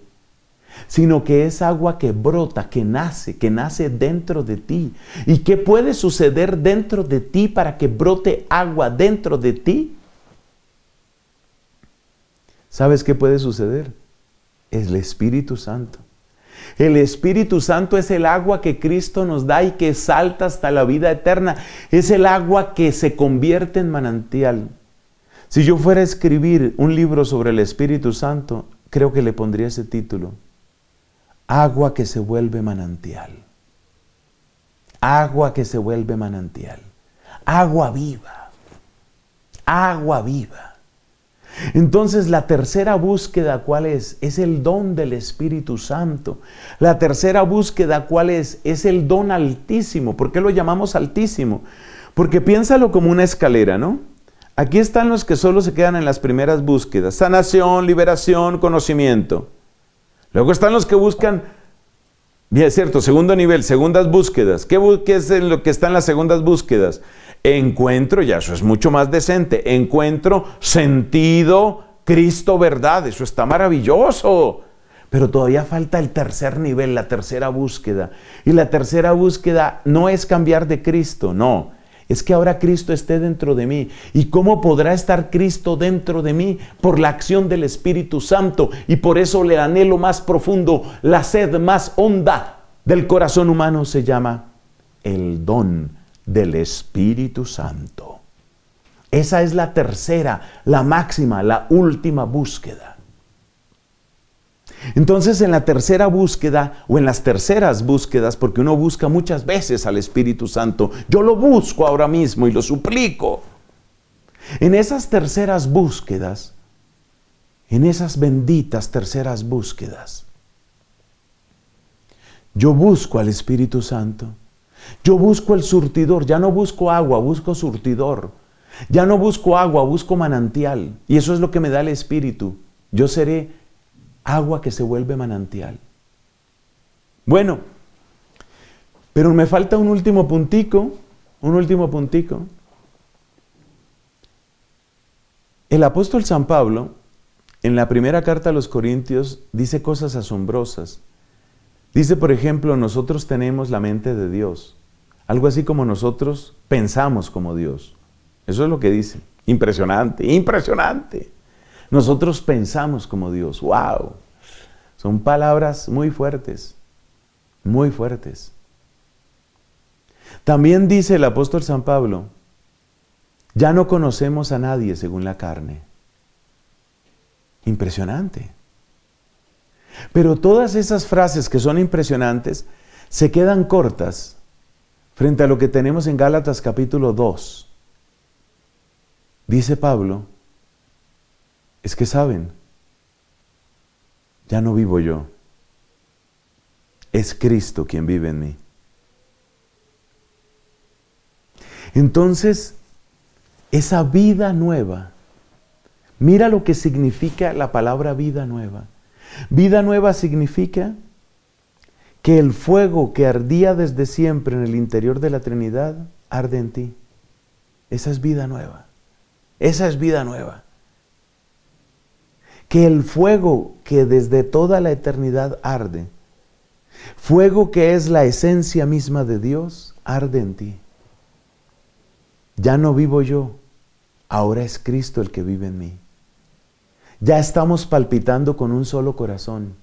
sino que es agua que brota, que nace, que nace dentro de ti. ¿Y qué puede suceder dentro de ti para que brote agua dentro de ti? ¿Sabes qué puede suceder? Es El Espíritu Santo. El Espíritu Santo es el agua que Cristo nos da y que salta hasta la vida eterna. Es el agua que se convierte en manantial. Si yo fuera a escribir un libro sobre el Espíritu Santo, creo que le pondría ese título agua que se vuelve manantial, agua que se vuelve manantial, agua viva, agua viva. Entonces la tercera búsqueda, ¿cuál es? Es el don del Espíritu Santo. La tercera búsqueda, ¿cuál es? Es el don altísimo. ¿Por qué lo llamamos altísimo? Porque piénsalo como una escalera, ¿no? Aquí están los que solo se quedan en las primeras búsquedas. Sanación, liberación, conocimiento. Luego están los que buscan, bien es cierto, segundo nivel, segundas búsquedas. ¿Qué, es lo que está en las segundas búsquedas? Encuentro, ya eso es mucho más decente, encuentro sentido, Cristo, verdad, eso está maravilloso. Pero todavía falta el tercer nivel, la tercera búsqueda. Y la tercera búsqueda no es cambiar de Cristo, no es que ahora Cristo esté dentro de mí. ¿Y cómo podrá estar Cristo dentro de mí? Por la acción del Espíritu Santo. Y por eso le anhelo más profundo, la sed más honda del corazón humano se llama el don del Espíritu Santo. Esa es la tercera, la máxima, la última búsqueda. Entonces en la tercera búsqueda o en las terceras búsquedas, porque uno busca muchas veces al Espíritu Santo, yo lo busco ahora mismo y lo suplico. En esas terceras búsquedas, en esas benditas terceras búsquedas, yo busco al Espíritu Santo, yo busco el surtidor, ya no busco agua, busco surtidor, ya no busco agua, busco manantial, y eso es lo que me da el Espíritu. Yo seré agua que se vuelve manantial. Bueno, pero me falta un último puntico, un último puntico. El apóstol San Pablo, en la primera carta a los Corintios, dice cosas asombrosas. Dice, por ejemplo, nosotros tenemos la mente de Dios, algo así como nosotros pensamos como Dios. Eso es lo que dice. Impresionante, impresionante. Nosotros pensamos como Dios, wow. Son palabras muy fuertes, muy fuertes. También dice el apóstol San Pablo, ya no conocemos a nadie según la carne. Impresionante. Pero todas esas frases que son impresionantes se quedan cortas frente a lo que tenemos en Gálatas capítulo 2. Dice Pablo, es que saben, ya no vivo yo, es Cristo quien vive en mí. Entonces, esa vida nueva, mira lo que significa la palabra vida nueva. Vida nueva significa que el fuego que ardía desde siempre en el interior de la Trinidad arde en ti. Esa es vida nueva. Esa es vida nueva que el fuego que desde toda la eternidad arde, fuego que es la esencia misma de Dios, arde en ti. Ya no vivo yo, ahora es Cristo el que vive en mí. Ya estamos palpitando con un solo corazón,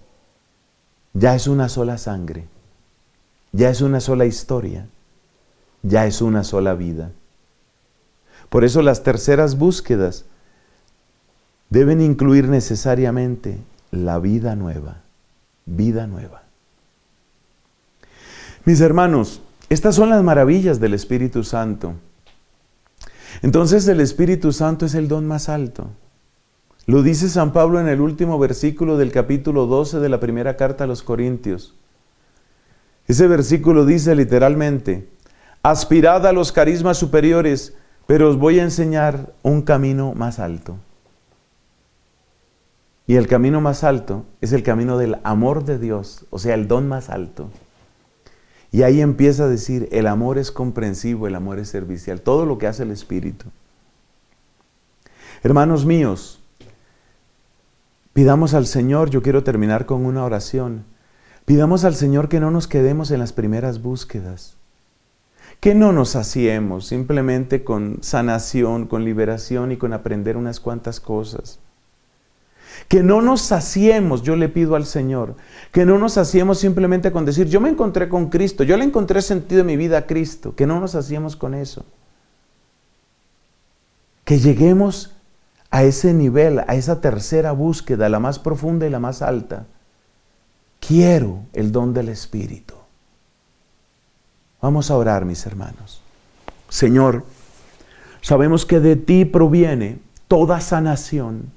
ya es una sola sangre, ya es una sola historia, ya es una sola vida. Por eso las terceras búsquedas deben incluir necesariamente la vida nueva, vida nueva. Mis hermanos, estas son las maravillas del Espíritu Santo. Entonces el Espíritu Santo es el don más alto. Lo dice San Pablo en el último versículo del capítulo 12 de la primera carta a los Corintios. Ese versículo dice literalmente, aspirad a los carismas superiores, pero os voy a enseñar un camino más alto. Y el camino más alto es el camino del amor de Dios, o sea, el don más alto. Y ahí empieza a decir, el amor es comprensivo, el amor es servicial, todo lo que hace el Espíritu. Hermanos míos, pidamos al Señor, yo quiero terminar con una oración, pidamos al Señor que no nos quedemos en las primeras búsquedas, que no nos hacíamos simplemente con sanación, con liberación y con aprender unas cuantas cosas que no nos saciemos, yo le pido al Señor, que no nos saciemos simplemente con decir, yo me encontré con Cristo, yo le encontré sentido en mi vida a Cristo, que no nos saciemos con eso. Que lleguemos a ese nivel, a esa tercera búsqueda, la más profunda y la más alta. Quiero el don del Espíritu. Vamos a orar, mis hermanos. Señor, sabemos que de ti proviene toda sanación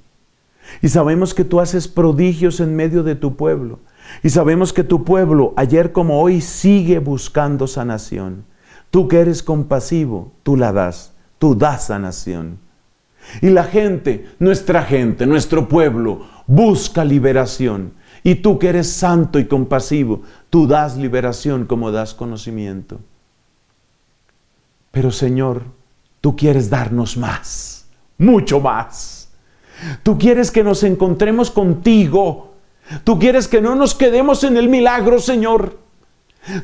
y sabemos que tú haces prodigios en medio de tu pueblo. Y sabemos que tu pueblo, ayer como hoy, sigue buscando sanación. Tú que eres compasivo, tú la das, tú das sanación. Y la gente, nuestra gente, nuestro pueblo, busca liberación. Y tú que eres santo y compasivo, tú das liberación como das conocimiento. Pero Señor, tú quieres darnos más, mucho más. Tú quieres que nos encontremos contigo. Tú quieres que no nos quedemos en el milagro, Señor.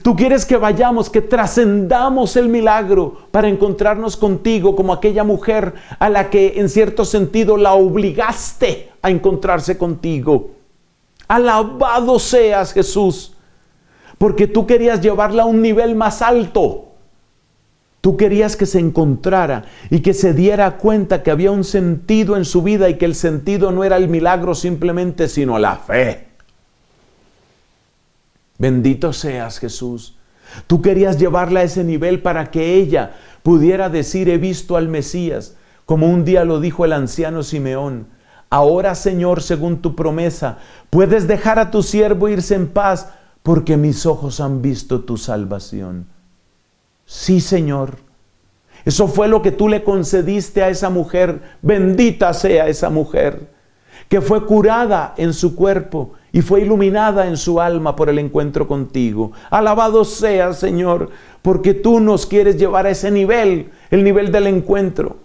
Tú quieres que vayamos, que trascendamos el milagro para encontrarnos contigo como aquella mujer a la que en cierto sentido la obligaste a encontrarse contigo. Alabado seas Jesús, porque tú querías llevarla a un nivel más alto. Tú querías que se encontrara y que se diera cuenta que había un sentido en su vida y que el sentido no era el milagro simplemente, sino la fe. Bendito seas Jesús. Tú querías llevarla a ese nivel para que ella pudiera decir he visto al Mesías, como un día lo dijo el anciano Simeón. Ahora Señor, según tu promesa, puedes dejar a tu siervo irse en paz, porque mis ojos han visto tu salvación Sí, Señor. Eso fue lo que tú le concediste a esa mujer. Bendita sea esa mujer, que fue curada en su cuerpo y fue iluminada en su alma por el encuentro contigo. Alabado sea, Señor, porque tú nos quieres llevar a ese nivel, el nivel del encuentro.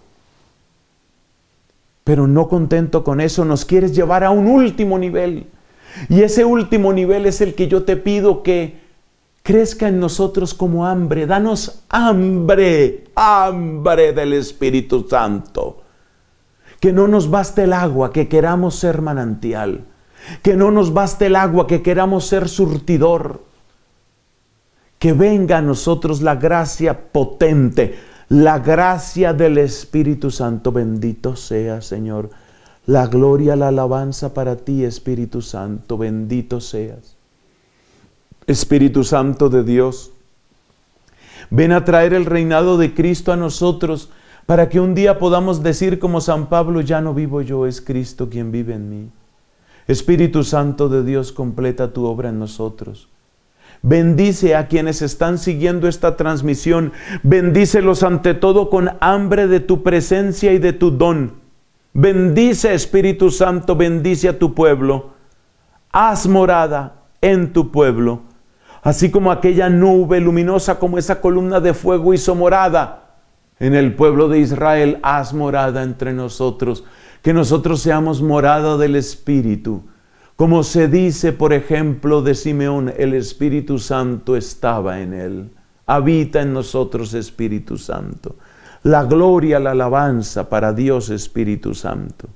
Pero no contento con eso, nos quieres llevar a un último nivel. Y ese último nivel es el que yo te pido que crezca en nosotros como hambre. Danos hambre, hambre del Espíritu Santo. Que no nos baste el agua, que queramos ser manantial. Que no nos baste el agua, que queramos ser surtidor. Que venga a nosotros la gracia potente, la gracia del Espíritu Santo. Bendito sea, Señor. La gloria, la alabanza para ti, Espíritu Santo. Bendito seas. Espíritu Santo de Dios, ven a traer el reinado de Cristo a nosotros para que un día podamos decir como San Pablo, ya no vivo yo, es Cristo quien vive en mí. Espíritu Santo de Dios, completa tu obra en nosotros. Bendice a quienes están siguiendo esta transmisión. Bendícelos ante todo con hambre de tu presencia y de tu don. Bendice Espíritu Santo, bendice a tu pueblo. Haz morada en tu pueblo así como aquella nube luminosa, como esa columna de fuego hizo morada en el pueblo de Israel, haz morada entre nosotros, que nosotros seamos morada del Espíritu. Como se dice, por ejemplo, de Simeón, el Espíritu Santo estaba en él. Habita en nosotros Espíritu Santo. La gloria, la alabanza para Dios Espíritu Santo.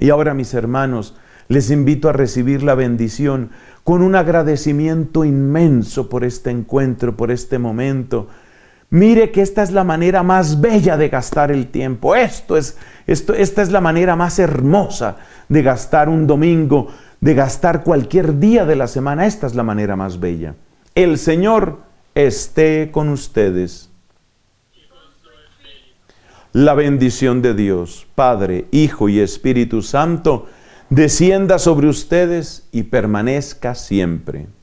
Y ahora, mis hermanos, les invito a recibir la bendición con un agradecimiento inmenso por este encuentro, por este momento. Mire que esta es la manera más bella de gastar el tiempo. Esto es, esto, esta es la manera más hermosa de gastar un domingo, de gastar cualquier día de la semana. Esta es la manera más bella. El Señor esté con ustedes. La bendición de Dios, Padre, Hijo y Espíritu Santo, descienda sobre ustedes y permanezca siempre.